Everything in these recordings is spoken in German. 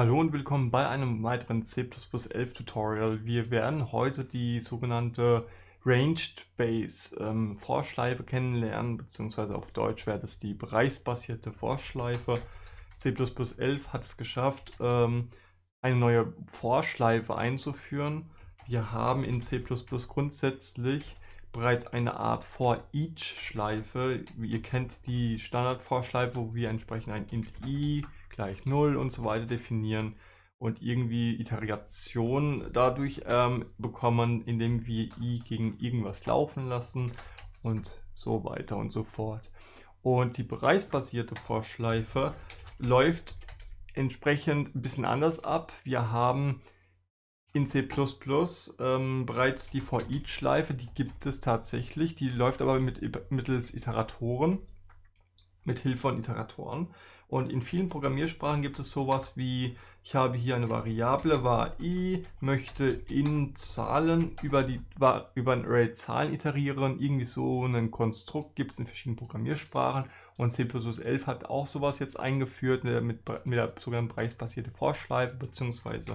Hallo und willkommen bei einem weiteren C++11 Tutorial. Wir werden heute die sogenannte Ranged Base ähm, Vorschleife kennenlernen, beziehungsweise auf Deutsch wäre das die bereichsbasierte Vorschleife. C++11 hat es geschafft, ähm, eine neue Vorschleife einzuführen. Wir haben in C++ grundsätzlich bereits eine Art For-Each-Schleife. Ihr kennt die Standard-Vorschleife, wo wir entsprechend ein int i gleich 0 und so weiter definieren und irgendwie Iteration dadurch ähm, bekommen, indem wir i gegen irgendwas laufen lassen und so weiter und so fort. Und die bereichsbasierte Vorschleife läuft entsprechend ein bisschen anders ab. Wir haben in C++ ähm, bereits die For-Each-Schleife, die gibt es tatsächlich, die läuft aber mit, mittels Iteratoren mit Hilfe von Iteratoren. Und in vielen Programmiersprachen gibt es sowas wie, ich habe hier eine Variable var i, möchte in Zahlen über, die, über ein Array Zahlen iterieren. Irgendwie so ein Konstrukt gibt es in verschiedenen Programmiersprachen. Und C++11 hat auch sowas jetzt eingeführt mit, mit, mit der sogenannten preisbasierte Vorschleife bzw.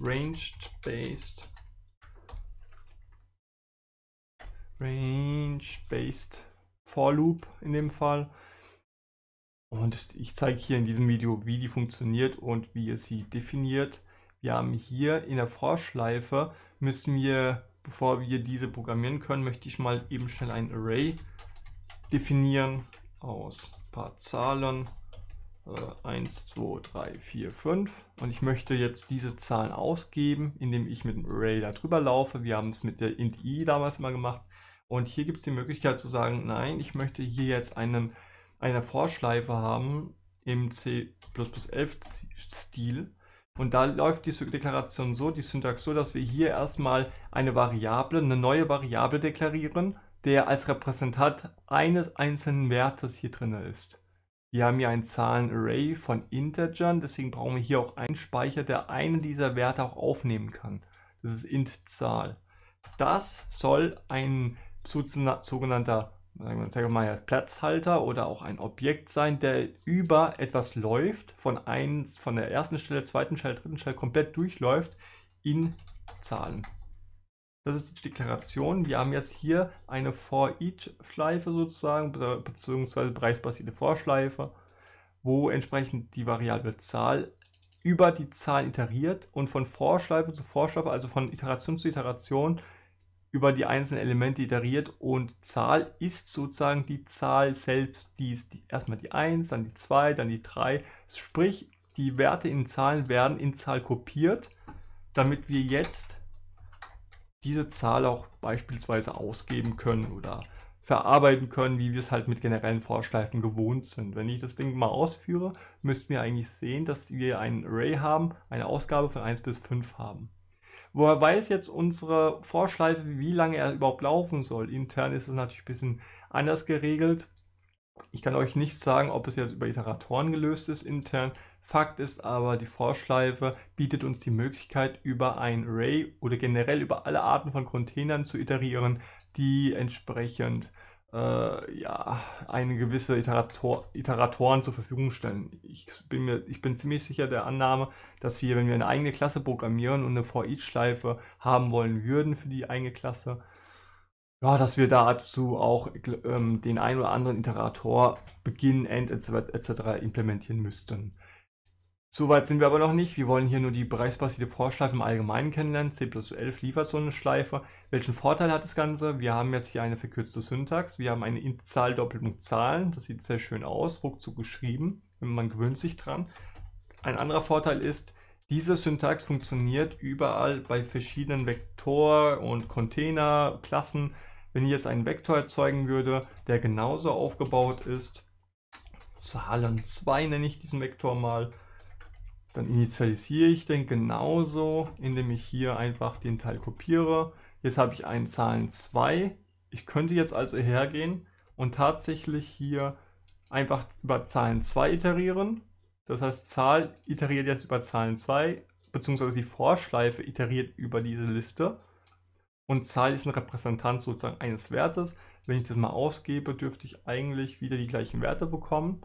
Range-Based Range-Based For Loop in dem Fall. Und ich zeige hier in diesem Video, wie die funktioniert und wie ihr sie definiert. Wir haben hier in der Vorschleife, müssen wir, bevor wir diese programmieren können, möchte ich mal eben schnell ein Array definieren aus ein paar Zahlen. 1, 2, 3, 4, 5. Und ich möchte jetzt diese Zahlen ausgeben, indem ich mit dem Array da drüber laufe. Wir haben es mit der int i damals mal gemacht. Und hier gibt es die Möglichkeit zu sagen, nein, ich möchte hier jetzt einen eine Vorschleife haben im C11-Stil. Und da läuft diese Deklaration so, die Syntax so, dass wir hier erstmal eine Variable, eine neue Variable deklarieren, der als Repräsentant eines einzelnen Wertes hier drin ist. Wir haben hier ein Zahlenarray von Integern, deswegen brauchen wir hier auch einen Speicher, der einen dieser Werte auch aufnehmen kann. Das ist int-Zahl. Das soll ein sogenannter sagen wir mal Platzhalter oder auch ein Objekt sein, der über etwas läuft, von, ein, von der ersten Stelle, zweiten Stelle, dritten Stelle komplett durchläuft in Zahlen. Das ist die Deklaration. Wir haben jetzt hier eine For-Each-Schleife sozusagen, beziehungsweise bereichsbasierte Vorschleife, wo entsprechend die Variable Zahl über die Zahl iteriert und von Vorschleife zu Vorschleife, also von Iteration zu Iteration, über die einzelnen Elemente iteriert und Zahl ist sozusagen die Zahl selbst. Die ist die, erstmal die 1, dann die 2, dann die 3. Sprich, die Werte in Zahlen werden in Zahl kopiert, damit wir jetzt diese Zahl auch beispielsweise ausgeben können oder verarbeiten können, wie wir es halt mit generellen Vorschleifen gewohnt sind. Wenn ich das Ding mal ausführe, müssten wir eigentlich sehen, dass wir ein Array haben, eine Ausgabe von 1 bis 5 haben. Woher weiß jetzt unsere Vorschleife, wie lange er überhaupt laufen soll? Intern ist es natürlich ein bisschen anders geregelt. Ich kann euch nicht sagen, ob es jetzt über Iteratoren gelöst ist intern. Fakt ist aber, die Vorschleife bietet uns die Möglichkeit, über ein Array oder generell über alle Arten von Containern zu iterieren, die entsprechend äh, ja, eine gewisse Iterator, Iteratoren zur Verfügung stellen. Ich bin, mir, ich bin ziemlich sicher der Annahme, dass wir, wenn wir eine eigene Klasse programmieren und eine For-Each-Schleife haben wollen würden für die eigene Klasse, ja, dass wir dazu auch ähm, den ein oder anderen Iterator Beginn, End etc. implementieren müssten. Soweit sind wir aber noch nicht. Wir wollen hier nur die bereichsbasierte Vorschleife im Allgemeinen kennenlernen. C++11 liefert so eine Schleife. Welchen Vorteil hat das Ganze? Wir haben jetzt hier eine verkürzte Syntax. Wir haben eine Intzahl Doppelpunkt Zahlen. Das sieht sehr schön aus, ruckzuck geschrieben. Man gewöhnt sich dran. Ein anderer Vorteil ist, diese Syntax funktioniert überall bei verschiedenen Vektor- und Containerklassen. Wenn ich jetzt einen Vektor erzeugen würde, der genauso aufgebaut ist, Zahlen 2 nenne ich diesen Vektor mal, dann initialisiere ich den genauso, indem ich hier einfach den Teil kopiere. Jetzt habe ich einen Zahlen 2. Ich könnte jetzt also hergehen und tatsächlich hier einfach über Zahlen 2 iterieren. Das heißt, Zahl iteriert jetzt über Zahlen 2, beziehungsweise die Vorschleife iteriert über diese Liste. Und Zahl ist ein Repräsentant sozusagen eines Wertes. Wenn ich das mal ausgebe, dürfte ich eigentlich wieder die gleichen Werte bekommen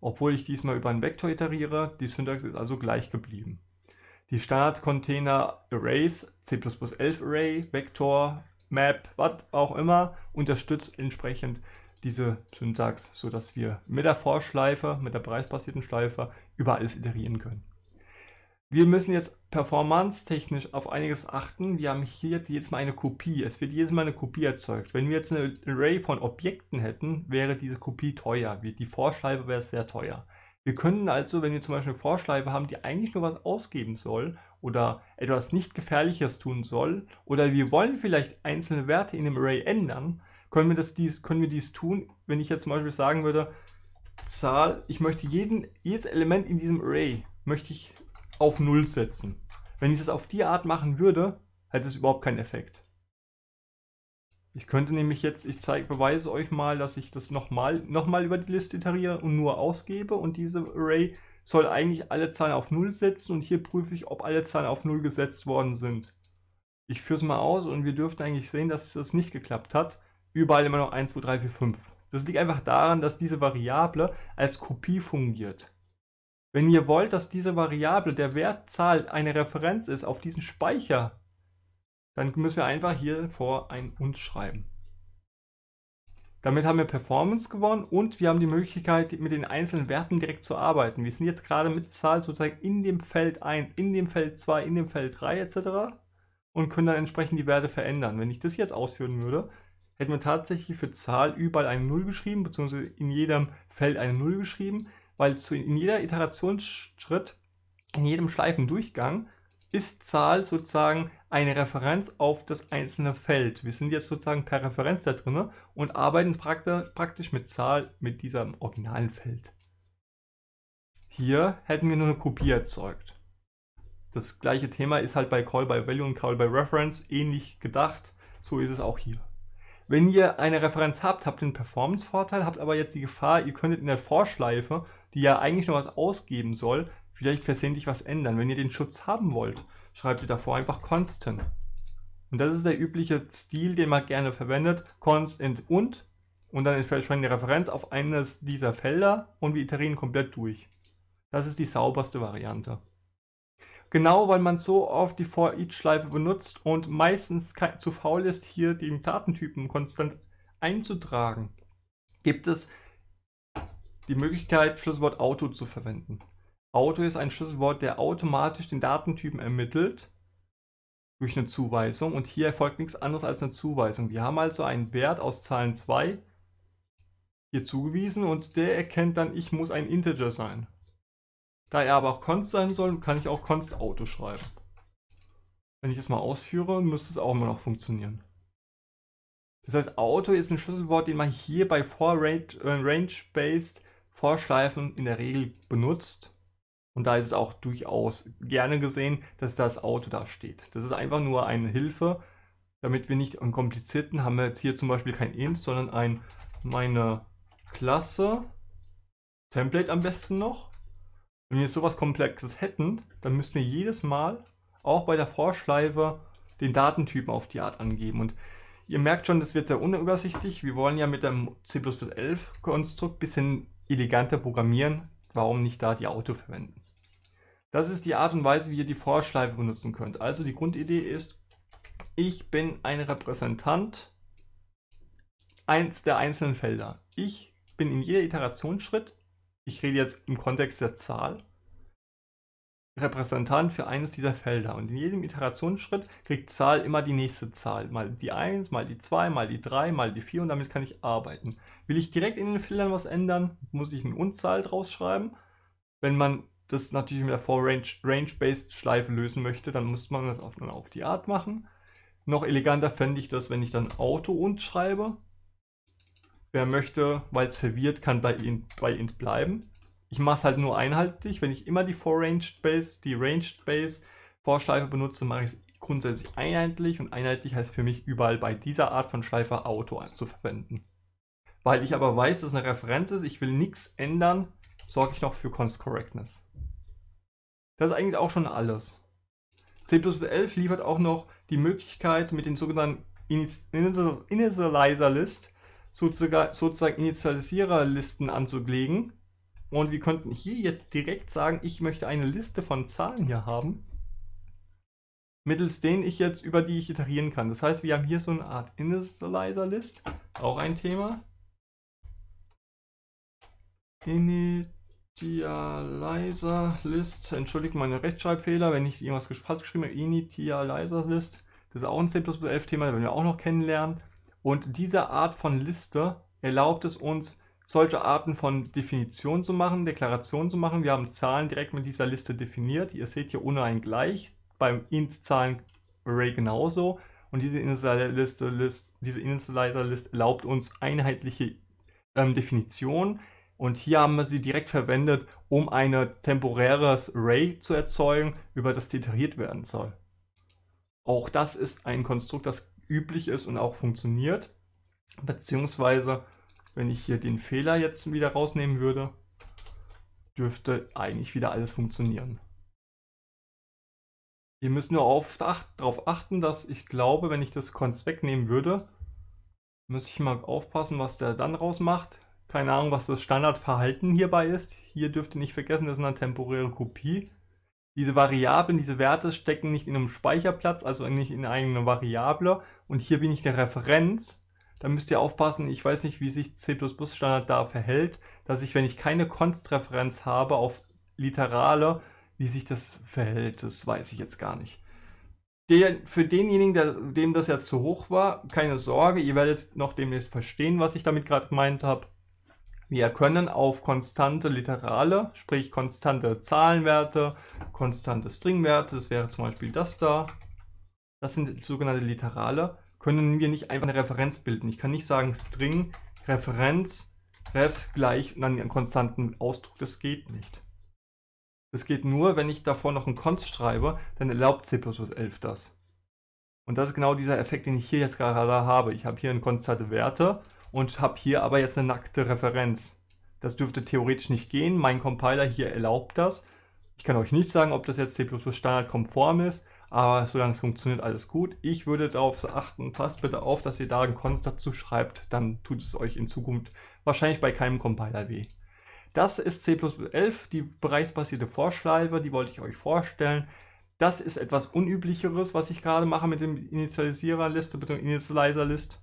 obwohl ich diesmal über einen Vektor iteriere. Die Syntax ist also gleich geblieben. Die Standard-Container Arrays, C++11 Array, Vektor, Map, was auch immer, unterstützt entsprechend diese Syntax, sodass wir mit der Vorschleife, mit der preisbasierten Schleife über alles iterieren können wir müssen jetzt performance-technisch auf einiges achten. Wir haben hier jetzt jedes Mal eine Kopie. Es wird jedes Mal eine Kopie erzeugt. Wenn wir jetzt eine Array von Objekten hätten, wäre diese Kopie teuer. Die Vorschleife wäre sehr teuer. Wir können also, wenn wir zum Beispiel eine Vorschleife haben, die eigentlich nur was ausgeben soll oder etwas nicht Gefährliches tun soll, oder wir wollen vielleicht einzelne Werte in dem Array ändern, können wir, das, dies, können wir dies tun, wenn ich jetzt zum Beispiel sagen würde, Zahl, ich möchte jeden, jedes Element in diesem Array möchte ich auf Null setzen. Wenn ich das auf die Art machen würde, hätte es überhaupt keinen Effekt. Ich könnte nämlich jetzt, ich zeige, beweise euch mal, dass ich das nochmal noch mal über die Liste iteriere und nur ausgebe und diese Array soll eigentlich alle Zahlen auf 0 setzen und hier prüfe ich, ob alle Zahlen auf 0 gesetzt worden sind. Ich führe es mal aus und wir dürften eigentlich sehen, dass das nicht geklappt hat. Überall immer noch 1, 2, 3, 4, 5. Das liegt einfach daran, dass diese Variable als Kopie fungiert. Wenn ihr wollt, dass diese Variable der Wertzahl eine Referenz ist auf diesen Speicher, dann müssen wir einfach hier vor ein und schreiben. Damit haben wir Performance gewonnen und wir haben die Möglichkeit, mit den einzelnen Werten direkt zu arbeiten. Wir sind jetzt gerade mit Zahl sozusagen in dem Feld 1, in dem Feld 2, in dem Feld 3 etc. und können dann entsprechend die Werte verändern. Wenn ich das jetzt ausführen würde, hätten wir tatsächlich für Zahl überall eine 0 geschrieben, beziehungsweise in jedem Feld eine 0 geschrieben weil zu, in jeder Iterationsschritt, in jedem Schleifendurchgang ist Zahl sozusagen eine Referenz auf das einzelne Feld. Wir sind jetzt sozusagen per Referenz da drin und arbeiten praktisch mit Zahl mit diesem originalen Feld. Hier hätten wir nur eine Kopie erzeugt. Das gleiche Thema ist halt bei Call by Value und Call by Reference ähnlich gedacht. So ist es auch hier. Wenn ihr eine Referenz habt, habt den Performance-Vorteil, habt aber jetzt die Gefahr, ihr könntet in der Vorschleife, die ja eigentlich nur was ausgeben soll, vielleicht versehentlich was ändern. Wenn ihr den Schutz haben wollt, schreibt ihr davor einfach constant. Und das ist der übliche Stil, den man gerne verwendet, constant und und dann entsprechend die Referenz auf eines dieser Felder und wir iterieren komplett durch. Das ist die sauberste Variante. Genau, weil man so oft die For-Each-Schleife benutzt und meistens zu faul ist, hier den Datentypen konstant einzutragen, gibt es die Möglichkeit, Schlüsselwort Auto zu verwenden. Auto ist ein Schlüsselwort, der automatisch den Datentypen ermittelt durch eine Zuweisung und hier erfolgt nichts anderes als eine Zuweisung. Wir haben also einen Wert aus Zahlen 2 hier zugewiesen und der erkennt dann, ich muss ein Integer sein. Da er aber auch Const sein soll, kann ich auch Const Auto schreiben. Wenn ich es mal ausführe, müsste es auch immer noch funktionieren. Das heißt, Auto ist ein Schlüsselwort, den man hier bei for äh, Range-Based Vorschleifen in der Regel benutzt. Und da ist es auch durchaus gerne gesehen, dass das Auto da steht. Das ist einfach nur eine Hilfe, damit wir nicht einen komplizierten, haben wir jetzt hier zum Beispiel kein int, sondern ein meine Klasse, Template am besten noch. Wenn wir jetzt sowas Komplexes hätten, dann müssten wir jedes Mal auch bei der Vorschleife den Datentypen auf die Art angeben. Und ihr merkt schon, das wird sehr unübersichtlich. Wir wollen ja mit dem c 11 konstrukt ein bisschen eleganter programmieren. Warum nicht da die Auto verwenden? Das ist die Art und Weise, wie ihr die Vorschleife benutzen könnt. Also die Grundidee ist, ich bin ein Repräsentant eins der einzelnen Felder. Ich bin in jeder Iterationsschritt ich rede jetzt im Kontext der Zahl, Repräsentant für eines dieser Felder. Und in jedem Iterationsschritt kriegt Zahl immer die nächste Zahl. Mal die 1, mal die 2, mal die 3, mal die 4 und damit kann ich arbeiten. Will ich direkt in den Feldern was ändern, muss ich eine Unzahl draus schreiben. Wenn man das natürlich mit der For-Range-Based-Schleife lösen möchte, dann muss man das auf, auf die Art machen. Noch eleganter fände ich das, wenn ich dann Auto und schreibe Wer möchte, weil es verwirrt, kann bei int, bei int bleiben. Ich mache es halt nur einheitlich. Wenn ich immer die Forranged Base, die Ranged Base Vorschleife benutze, mache ich es grundsätzlich einheitlich. Und einheitlich heißt für mich überall bei dieser Art von Schleifer Auto zu verwenden. Weil ich aber weiß, dass es eine Referenz ist, ich will nichts ändern, sorge ich noch für Const Correctness. Das ist eigentlich auch schon alles. C++11 liefert auch noch die Möglichkeit, mit den sogenannten Initializer List sozusagen, sozusagen Initialisiererlisten anzulegen. Und wir könnten hier jetzt direkt sagen, ich möchte eine Liste von Zahlen hier haben, mittels denen ich jetzt, über die ich iterieren kann. Das heißt, wir haben hier so eine Art Initializer-List, auch ein Thema. Initializer-List, entschuldigt meine Rechtschreibfehler, wenn ich irgendwas falsch geschrieben habe, Initializer-List, das ist auch ein C++-11-Thema, das werden wir auch noch kennenlernen. Und diese Art von Liste erlaubt es uns, solche Arten von Definitionen zu machen, Deklarationen zu machen. Wir haben Zahlen direkt mit dieser Liste definiert. Ihr seht hier ohne ein Gleich, beim Int-Zahlen-Array genauso. Und diese Initializer-List List, diese Initializer -List erlaubt uns einheitliche ähm, Definitionen. Und hier haben wir sie direkt verwendet, um ein temporäres Array zu erzeugen, über das detailliert werden soll. Auch das ist ein Konstrukt, das üblich ist und auch funktioniert. Beziehungsweise, wenn ich hier den Fehler jetzt wieder rausnehmen würde, dürfte eigentlich wieder alles funktionieren. Ihr müsst nur darauf achten, dass ich glaube, wenn ich das Konst wegnehmen würde, müsste ich mal aufpassen, was der dann rausmacht. Keine Ahnung, was das Standardverhalten hierbei ist. Hier dürft ihr nicht vergessen, das ist eine temporäre Kopie diese Variablen, diese Werte stecken nicht in einem Speicherplatz, also nicht in einer Variable. Und hier bin ich eine Referenz. Da müsst ihr aufpassen, ich weiß nicht, wie sich C++-Standard da verhält, dass ich, wenn ich keine Konstreferenz habe auf Literale, wie sich das verhält, das weiß ich jetzt gar nicht. Der, für denjenigen, der, dem das jetzt zu hoch war, keine Sorge, ihr werdet noch demnächst verstehen, was ich damit gerade gemeint habe. Wir können auf konstante Literale, sprich konstante Zahlenwerte, konstante Stringwerte, das wäre zum Beispiel das da, das sind sogenannte Literale, können wir nicht einfach eine Referenz bilden. Ich kann nicht sagen String, Referenz, Ref gleich und dann einen konstanten Ausdruck, das geht nicht. Das geht nur, wenn ich davor noch einen const schreibe, dann erlaubt C++11 das. Und das ist genau dieser Effekt, den ich hier jetzt gerade habe. Ich habe hier einen konstante Werte und habe hier aber jetzt eine nackte Referenz. Das dürfte theoretisch nicht gehen. Mein Compiler hier erlaubt das. Ich kann euch nicht sagen, ob das jetzt C++ Standard konform ist, aber solange es funktioniert, alles gut. Ich würde darauf achten, passt bitte auf, dass ihr da einen Const dazu schreibt, dann tut es euch in Zukunft wahrscheinlich bei keinem Compiler weh. Das ist C++11, die bereichsbasierte Vorschleife, die wollte ich euch vorstellen. Das ist etwas unüblicheres, was ich gerade mache mit dem Initialisiererliste bzw. Initializer-List.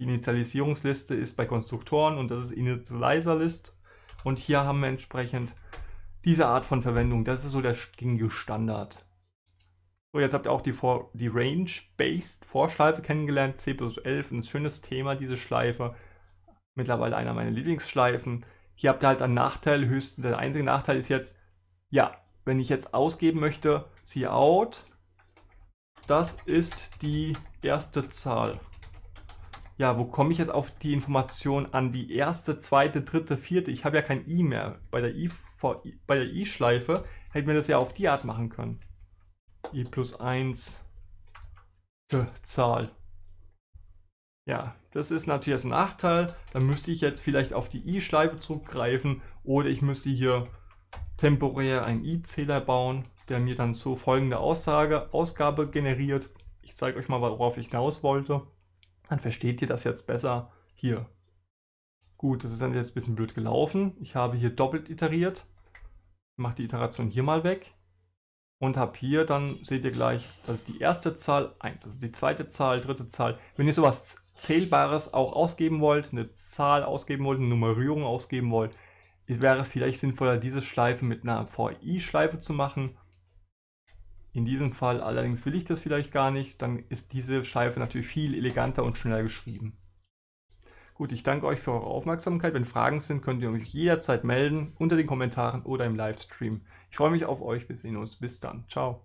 Die Initialisierungsliste ist bei Konstruktoren und das ist Initializer List. Und hier haben wir entsprechend diese Art von Verwendung. Das ist so der gängige Standard. So, jetzt habt ihr auch die, For die Range-Based Vorschleife kennengelernt. C11, ein schönes Thema, diese Schleife. Mittlerweile einer meiner Lieblingsschleifen. Hier habt ihr halt einen Nachteil, höchstens der einzige Nachteil ist jetzt, ja, wenn ich jetzt ausgeben möchte, see out, das ist die erste Zahl ja, wo komme ich jetzt auf die Information an die erste, zweite, dritte, vierte? Ich habe ja kein I mehr. Bei der I, schleife hätte man das ja auf die Art machen können. I plus 1 Zahl. Ja, das ist natürlich ein Nachteil. Dann müsste ich jetzt vielleicht auf die I-Schleife zurückgreifen oder ich müsste hier temporär einen I-Zähler bauen, der mir dann so folgende Aussage, Ausgabe generiert. Ich zeige euch mal, worauf ich hinaus wollte dann versteht ihr das jetzt besser hier. Gut, das ist dann jetzt ein bisschen blöd gelaufen. Ich habe hier doppelt iteriert, mache die Iteration hier mal weg und habe hier, dann seht ihr gleich, das ist die erste Zahl 1, das ist die zweite Zahl, dritte Zahl. Wenn ihr sowas Zählbares auch ausgeben wollt, eine Zahl ausgeben wollt, eine Nummerierung ausgeben wollt, wäre es vielleicht sinnvoller, diese Schleife mit einer VI-Schleife zu machen in diesem Fall allerdings will ich das vielleicht gar nicht, dann ist diese Schleife natürlich viel eleganter und schneller geschrieben. Gut, ich danke euch für eure Aufmerksamkeit. Wenn Fragen sind, könnt ihr euch jederzeit melden unter den Kommentaren oder im Livestream. Ich freue mich auf euch. Wir sehen uns. Bis dann. Ciao.